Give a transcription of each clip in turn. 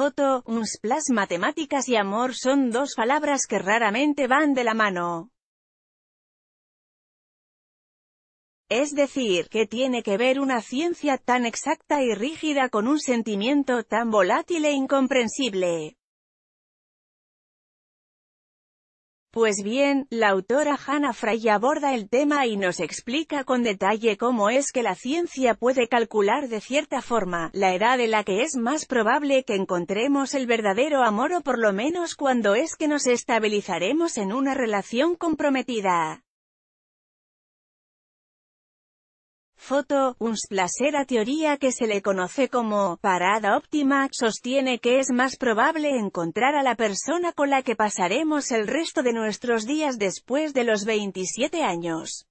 foto, un matemáticas y amor son dos palabras que raramente van de la mano. Es decir, que tiene que ver una ciencia tan exacta y rígida con un sentimiento tan volátil e incomprensible? Pues bien, la autora Hannah Frey aborda el tema y nos explica con detalle cómo es que la ciencia puede calcular de cierta forma, la edad en la que es más probable que encontremos el verdadero amor o por lo menos cuando es que nos estabilizaremos en una relación comprometida. Foto, un a teoría que se le conoce como «parada óptima», sostiene que es más probable encontrar a la persona con la que pasaremos el resto de nuestros días después de los 27 años.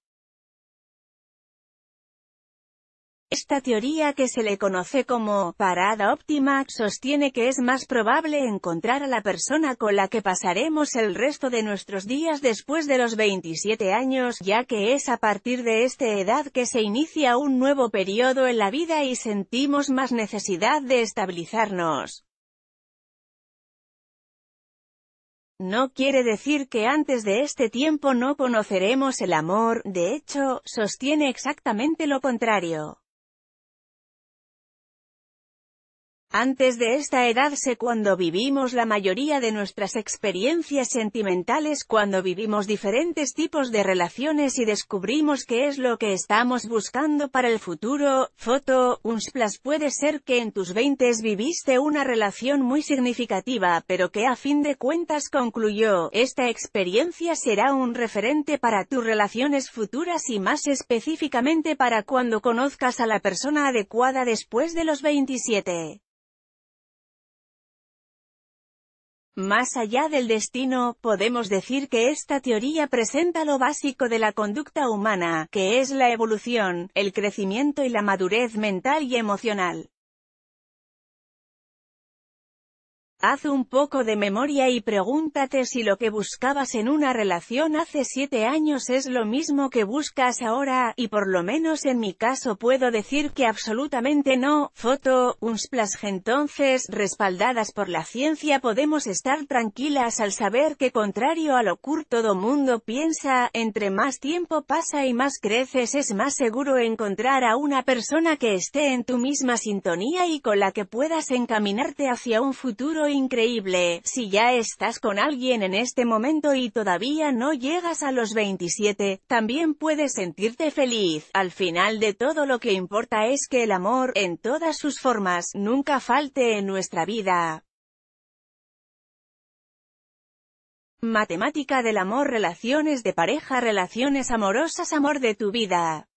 Esta teoría que se le conoce como «parada óptima» sostiene que es más probable encontrar a la persona con la que pasaremos el resto de nuestros días después de los 27 años, ya que es a partir de esta edad que se inicia un nuevo periodo en la vida y sentimos más necesidad de estabilizarnos. No quiere decir que antes de este tiempo no conoceremos el amor, de hecho, sostiene exactamente lo contrario. Antes de esta edad sé cuando vivimos la mayoría de nuestras experiencias sentimentales cuando vivimos diferentes tipos de relaciones y descubrimos qué es lo que estamos buscando para el futuro. Foto, un puede ser que en tus 20 viviste una relación muy significativa pero que a fin de cuentas concluyó. Esta experiencia será un referente para tus relaciones futuras y más específicamente para cuando conozcas a la persona adecuada después de los 27. Más allá del destino, podemos decir que esta teoría presenta lo básico de la conducta humana, que es la evolución, el crecimiento y la madurez mental y emocional. Haz un poco de memoria y pregúntate si lo que buscabas en una relación hace siete años es lo mismo que buscas ahora, y por lo menos en mi caso puedo decir que absolutamente no. Foto, Unsplash entonces, respaldadas por la ciencia podemos estar tranquilas al saber que contrario a lo que todo mundo piensa, entre más tiempo pasa y más creces es más seguro encontrar a una persona que esté en tu misma sintonía y con la que puedas encaminarte hacia un futuro increíble, si ya estás con alguien en este momento y todavía no llegas a los 27, también puedes sentirte feliz. Al final de todo lo que importa es que el amor, en todas sus formas, nunca falte en nuestra vida. Matemática del amor Relaciones de pareja Relaciones amorosas Amor de tu vida